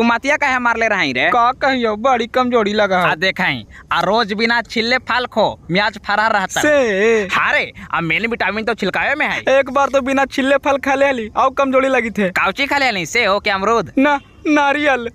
तू मतिया कहे मार ले रही रे का हो बड़ी कमजोरी लगा आ देखा ही आ रोज बिना छिले फाल खो म्याज फरार रहता से हारे आ मेन विटामिन तो छिलकावे में है एक बार तो बिना छिले फल खा ले ली और कमजोरी लगी थे काउची खा ले ली से हो के अमरूद ना नारियल